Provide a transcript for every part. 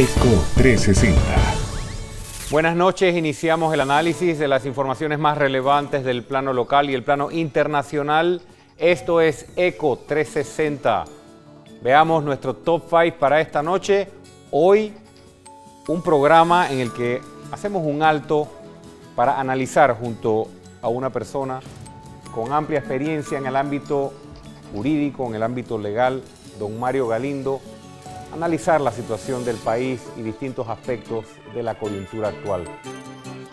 ECO 360. Buenas noches, iniciamos el análisis de las informaciones más relevantes del plano local y el plano internacional. Esto es ECO 360. Veamos nuestro top 5 para esta noche. Hoy un programa en el que hacemos un alto para analizar junto a una persona con amplia experiencia en el ámbito jurídico, en el ámbito legal, don Mario Galindo, analizar la situación del país y distintos aspectos de la coyuntura actual.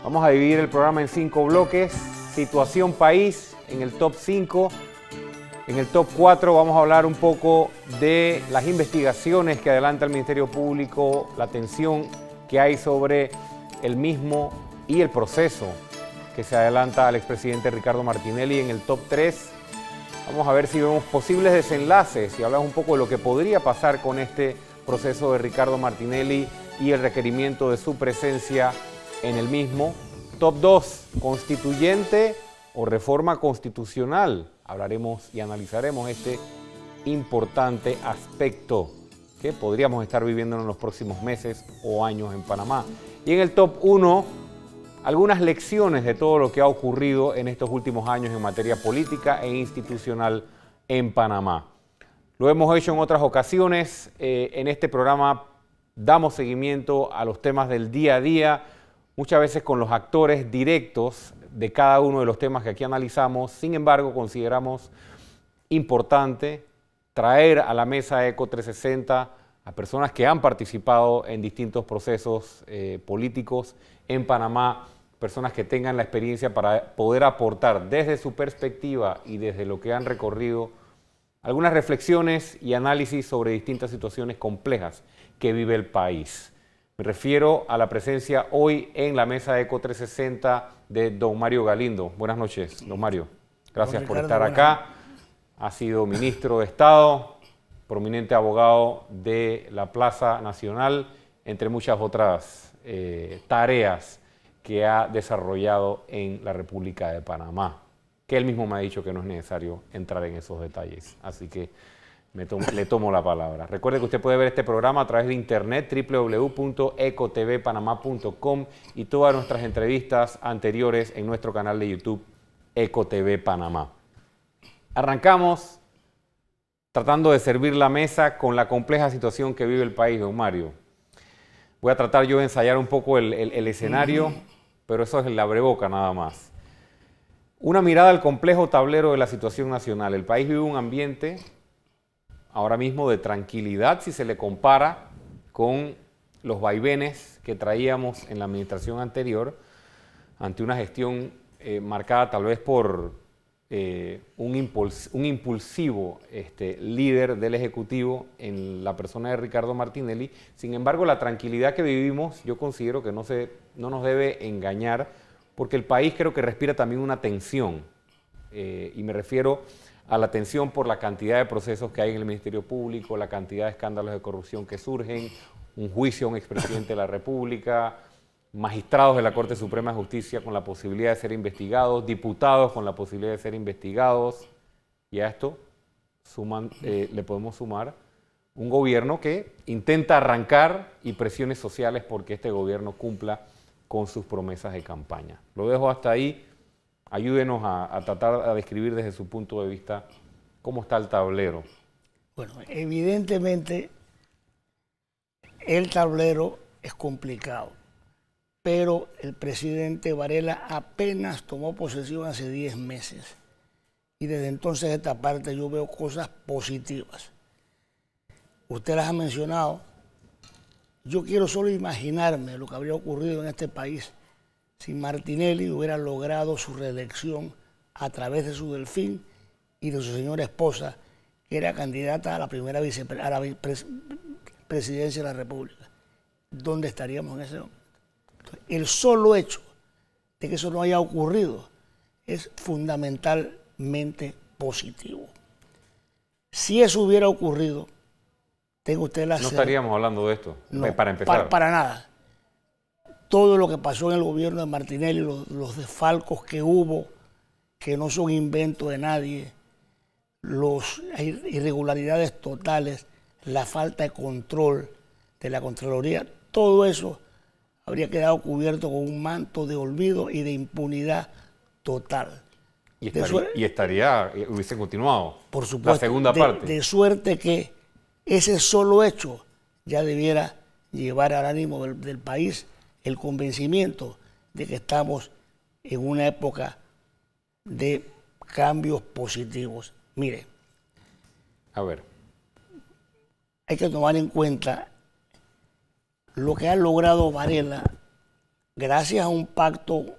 Vamos a dividir el programa en cinco bloques. Situación país en el top 5. En el top 4 vamos a hablar un poco de las investigaciones que adelanta el Ministerio Público, la tensión que hay sobre el mismo y el proceso que se adelanta al expresidente Ricardo Martinelli. En el top 3 vamos a ver si vemos posibles desenlaces y hablar un poco de lo que podría pasar con este proceso de Ricardo Martinelli y el requerimiento de su presencia en el mismo. Top 2, constituyente o reforma constitucional. Hablaremos y analizaremos este importante aspecto que podríamos estar viviendo en los próximos meses o años en Panamá. Y en el top 1, algunas lecciones de todo lo que ha ocurrido en estos últimos años en materia política e institucional en Panamá. Lo hemos hecho en otras ocasiones. Eh, en este programa damos seguimiento a los temas del día a día, muchas veces con los actores directos de cada uno de los temas que aquí analizamos. Sin embargo, consideramos importante traer a la mesa ECO 360 a personas que han participado en distintos procesos eh, políticos en Panamá, personas que tengan la experiencia para poder aportar desde su perspectiva y desde lo que han recorrido algunas reflexiones y análisis sobre distintas situaciones complejas que vive el país. Me refiero a la presencia hoy en la mesa ECO 360 de don Mario Galindo. Buenas noches, don Mario. Gracias por estar acá. Ha sido ministro de Estado, prominente abogado de la Plaza Nacional, entre muchas otras eh, tareas que ha desarrollado en la República de Panamá que él mismo me ha dicho que no es necesario entrar en esos detalles. Así que le tomo la palabra. Recuerde que usted puede ver este programa a través de internet www.ecotvpanamá.com y todas nuestras entrevistas anteriores en nuestro canal de YouTube Ecotv Panamá. Arrancamos tratando de servir la mesa con la compleja situación que vive el país, don Mario. Voy a tratar yo de ensayar un poco el, escenario, pero eso es el abreboca nada más. Una mirada al complejo tablero de la situación nacional. El país vive un ambiente ahora mismo de tranquilidad si se le compara con los vaivenes que traíamos en la administración anterior ante una gestión eh, marcada tal vez por eh, un, impulsivo este, líder del Ejecutivo en la persona de Ricardo Martinelli. Sin embargo, la tranquilidad que vivimos yo considero que no, se, no nos debe engañar porque el país creo que respira también una tensión, eh, y me refiero a la tensión por la cantidad de procesos que hay en el Ministerio Público, la cantidad de escándalos de corrupción que surgen, un juicio a un expresidente de la República, magistrados de la Corte Suprema de Justicia con la posibilidad de ser investigados, diputados con la posibilidad de ser investigados, y a esto eh, le podemos sumar un gobierno que intenta arrancar y presiones sociales porque este gobierno cumpla con sus promesas de campaña. Lo dejo hasta ahí. Ayúdenos a, tratar de describir desde su punto de vista cómo está el tablero. Bueno, evidentemente el tablero es complicado, pero el presidente Varela apenas tomó posesión hace 10 meses y desde entonces esta parte yo veo cosas positivas. Usted las ha mencionado, yo quiero solo imaginarme lo que habría ocurrido en este país si Martinelli hubiera logrado su reelección a través de su delfín y de su señora esposa, que era candidata a la primera presidencia de la República. ¿Dónde estaríamos en ese momento? el solo hecho de que eso no haya ocurrido es fundamentalmente positivo. Si eso hubiera ocurrido, no estaríamos hablando de esto, para empezar. Para, nada. Todo lo que pasó en el gobierno de Martinelli, los, desfalcos que hubo, que no son invento de nadie, las irregularidades totales, la falta de control de la Contraloría, todo eso habría quedado cubierto con un manto de olvido y de impunidad total. Y estaría, eh, hubiese continuado por supuesto, la segunda parte. De suerte que ese solo hecho ya debiera llevar al ánimo del, país el convencimiento de que estamos en una época de cambios positivos. Mire. A ver. Hay que tomar en cuenta lo que ha logrado Varela gracias a un pacto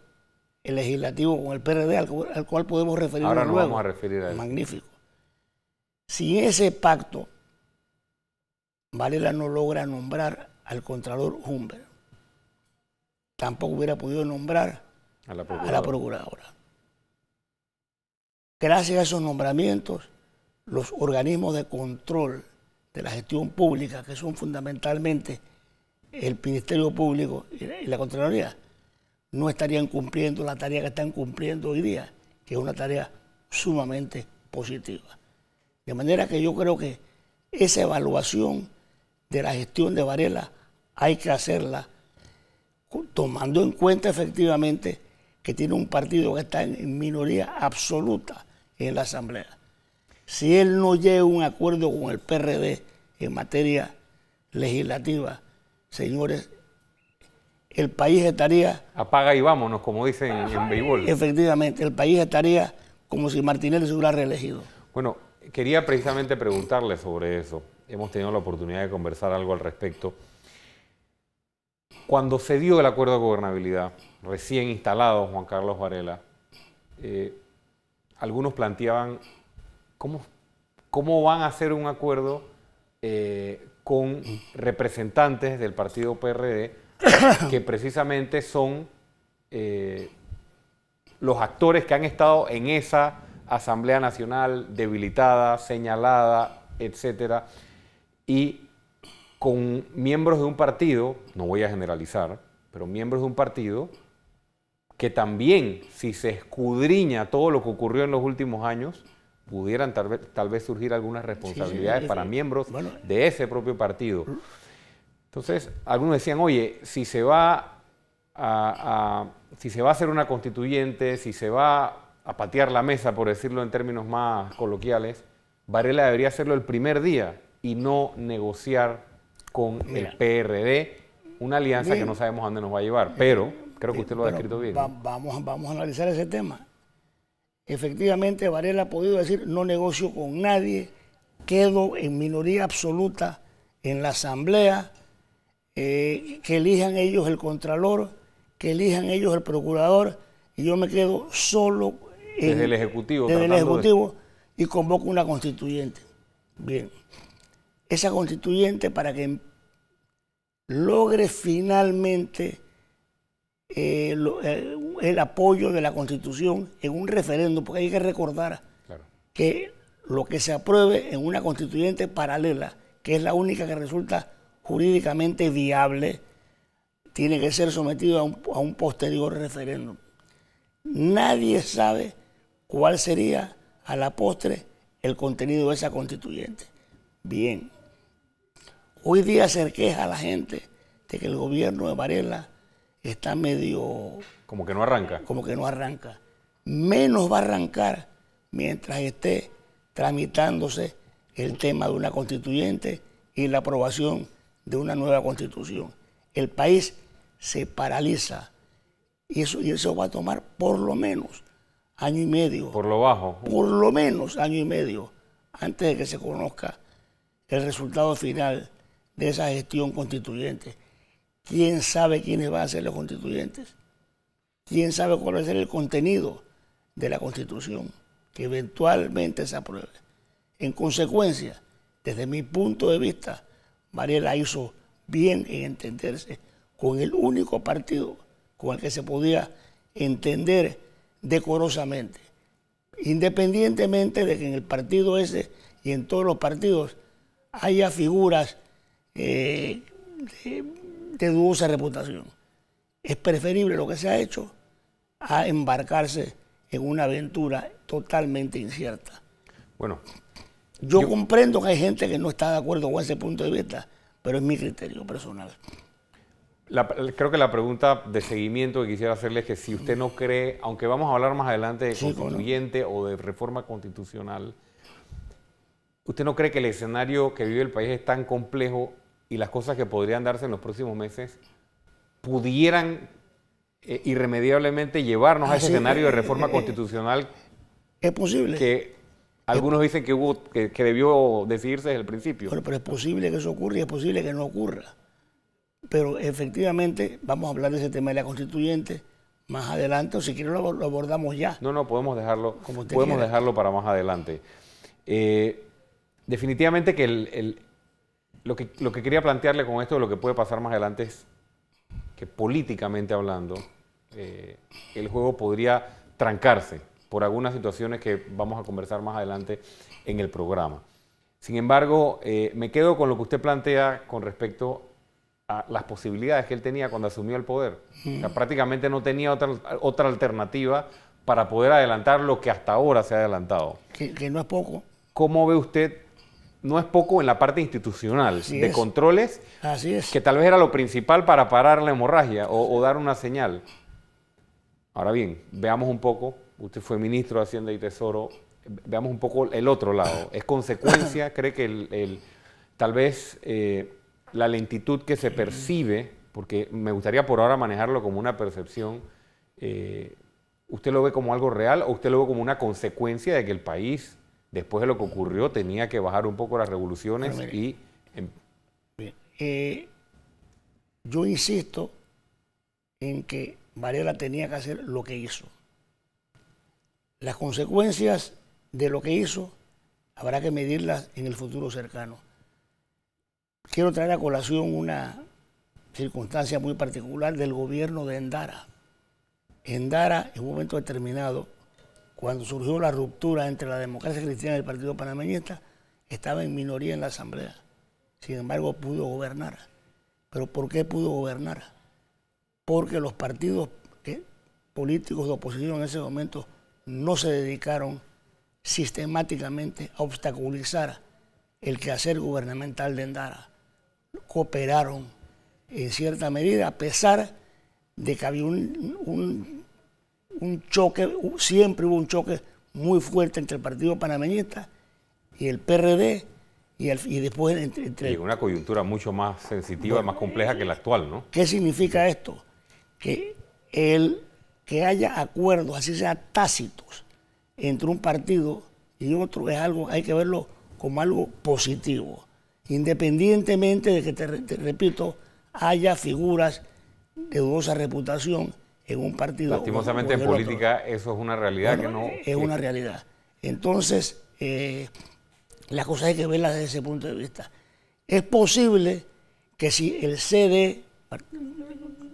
legislativo con el PRD al, cual podemos referirnos Ahora nos vamos a referir a Magnífico. Sin ese pacto ...Valera no logra nombrar al Contralor Humbert. Tampoco hubiera podido nombrar a la, a la Procuradora. Gracias a esos nombramientos, los organismos de control de la gestión pública, que son fundamentalmente el Ministerio Público y la Contraloría, no estarían cumpliendo la tarea que están cumpliendo hoy día, que es una tarea sumamente positiva. De manera que yo creo que esa evaluación de la gestión de Varela hay que hacerla tomando en cuenta efectivamente que tiene un partido que está en minoría absoluta en la Asamblea. Si él no llega a un acuerdo con el PRD en materia legislativa, señores, el país estaría... Apaga y vámonos, como dicen en béisbol. Efectivamente, el país estaría como si Martinelli se hubiera reelegido. Bueno, quería precisamente preguntarle sobre eso hemos tenido la oportunidad de conversar algo al respecto. Cuando se dio el acuerdo de gobernabilidad, recién instalado Juan Carlos Varela, eh, algunos planteaban cómo, van a hacer un acuerdo eh, con representantes del partido PRD que precisamente son eh, los actores que han estado en esa Asamblea Nacional debilitada, señalada, etcétera y con miembros de un partido, no voy a generalizar, pero miembros de un partido que también, si se escudriña todo lo que ocurrió en los últimos años, pudieran tal vez, surgir algunas responsabilidades para miembros de ese propio partido. Mm. Entonces, algunos decían, oye, si se va a, si se va a hacer una constituyente, si se va a patear la mesa, por decirlo en términos más coloquiales, Varela debería hacerlo el primer día y no negociar con el PRD, una alianza que no sabemos dónde nos va a llevar, pero creo que usted lo ha descrito bien. vamos, vamos a analizar ese tema. Efectivamente, Varela ha podido decir, no negocio con nadie, quedo en minoría absoluta en la Asamblea, eh, que elijan ellos el Contralor, que elijan ellos el Procurador, y yo me quedo solo en, el Ejecutivo. Desde Ejecutivo y convoco una constituyente. Bien esa constituyente para que logre finalmente eh, eh, el apoyo de la constitución en un referéndum, porque hay que recordar que lo que se apruebe en una constituyente paralela, que es la única que resulta jurídicamente viable, tiene que ser sometido a un, a un posterior referéndum. Nadie sabe cuál sería a la postre el contenido de esa constituyente. Bien, Hoy día se queja a la gente de que el gobierno de Varela está medio... Como que no arranca. Como que no arranca. Menos va a arrancar mientras esté tramitándose el tema de una constituyente y la aprobación de una nueva constitución. El país se paraliza y eso, y eso va a tomar por lo menos año y medio. Por lo bajo. Por lo menos año y medio antes de que se conozca el resultado final de esa gestión constituyente. ¿Quién sabe quiénes van a ser los constituyentes? ¿Quién sabe cuál va a ser el contenido de la constitución que eventualmente se apruebe? En consecuencia, desde mi punto de vista, Mariela hizo bien en entenderse con el único partido con el que se podía entender decorosamente. Independientemente de que en el partido ese y en todos los partidos haya figuras eh, de, dudosa reputación. Es preferible lo que se ha hecho a embarcarse en una aventura totalmente incierta. Bueno. Yo, comprendo que hay gente que no está de acuerdo con ese punto de vista, pero es mi criterio personal. creo que la pregunta de seguimiento que quisiera hacerle es que si usted no cree, aunque vamos a hablar más adelante de constituyente o de reforma constitucional, ¿usted no cree que el escenario que vive el país es tan complejo y las cosas que podrían darse en los próximos meses pudieran eh, irremediablemente llevarnos a ah, ese escenario de eh, reforma eh, constitucional. Es posible. Que algunos dicen que, hubo, que, debió decidirse desde el principio. Pero, es posible que eso ocurra y es posible que no ocurra. Pero efectivamente, vamos a hablar de ese tema de la constituyente más adelante, o si quiere lo, abordamos ya. No, no, podemos dejarlo, podemos dejarlo para más adelante. definitivamente que el lo que, quería plantearle con esto, lo que puede pasar más adelante es que políticamente hablando, eh, el juego podría trancarse por algunas situaciones que vamos a conversar más adelante en el programa. Sin embargo, eh, me quedo con lo que usted plantea con respecto a las posibilidades que él tenía cuando asumió el poder. Mm. prácticamente no tenía otra, otra alternativa para poder adelantar lo que hasta ahora se ha adelantado. que no es poco. ¿Cómo ve usted no es poco en la parte institucional, de controles, que tal vez era lo principal para parar la hemorragia o, dar una señal. Ahora bien, veamos un poco, usted fue ministro de Hacienda y Tesoro, veamos un poco el otro lado. ¿Es consecuencia, cree que el, tal vez eh, la lentitud que se percibe, porque me gustaría por ahora manejarlo como una percepción, eh, ¿usted lo ve como algo real o usted lo ve como una consecuencia de que el país después de lo que ocurrió, tenía que bajar un poco las revoluciones y... Eh, em, eh, yo insisto en que Varela tenía que hacer lo que hizo. Las consecuencias de lo que hizo habrá que medirlas en el futuro cercano. Quiero traer a colación una circunstancia muy particular del gobierno de Endara. Endara, en un momento determinado, cuando surgió la ruptura entre la democracia cristiana y el Partido Panameñista, estaba en minoría en la Asamblea. Sin embargo, pudo gobernar. ¿Pero por qué pudo gobernar? Porque los partidos eh, políticos de oposición en ese momento no se dedicaron sistemáticamente a obstaculizar el quehacer gubernamental de Endara. Cooperaron en cierta medida, a pesar de que había un un choque, siempre hubo un choque muy fuerte entre el Partido Panameñista y el PRD, y, después entre, Y una coyuntura mucho más sensitiva, más compleja que la actual, ¿no? ¿Qué significa esto? Que, el, que haya acuerdos, así sea tácitos, entre un partido y otro, es algo, hay que verlo como algo positivo, independientemente de que, te repito, haya figuras de dudosa reputación en un partido. Lastimosamente en política eso es una realidad que no... Es una realidad. Entonces, eh, las cosas hay que verlas desde ese punto de vista. Es posible que si el CD,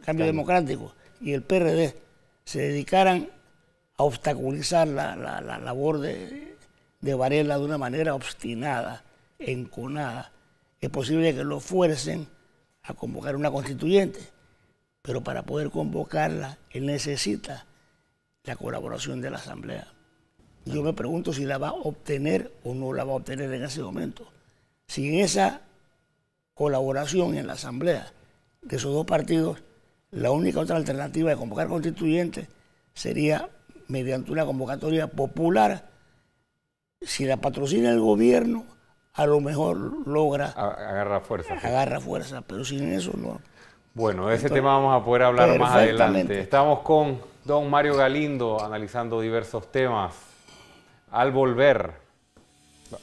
Cambio Democrático, y el PRD se dedicaran a obstaculizar la, labor de, Varela de una manera obstinada, enconada, es posible que lo fuercen a convocar una constituyente pero para poder convocarla, él necesita la colaboración de la Asamblea. Yo me pregunto si la va a obtener o no la va a obtener en ese momento. Sin esa colaboración en la Asamblea de esos dos partidos, la única otra alternativa de convocar constituyentes sería mediante una convocatoria popular. Si la patrocina el gobierno, a lo mejor logra... Agarra fuerza. Agarra fuerza, pero sin eso no. Bueno, de ese tema vamos a poder hablar más adelante. Estamos con don Mario Galindo analizando diversos temas. Al volver,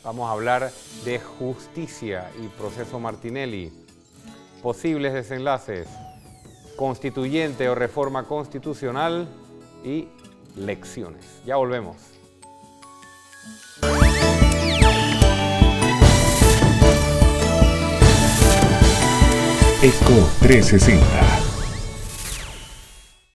vamos a hablar de justicia y proceso Martinelli, posibles desenlaces, constituyente o reforma constitucional y lecciones. Ya volvemos. Eco 360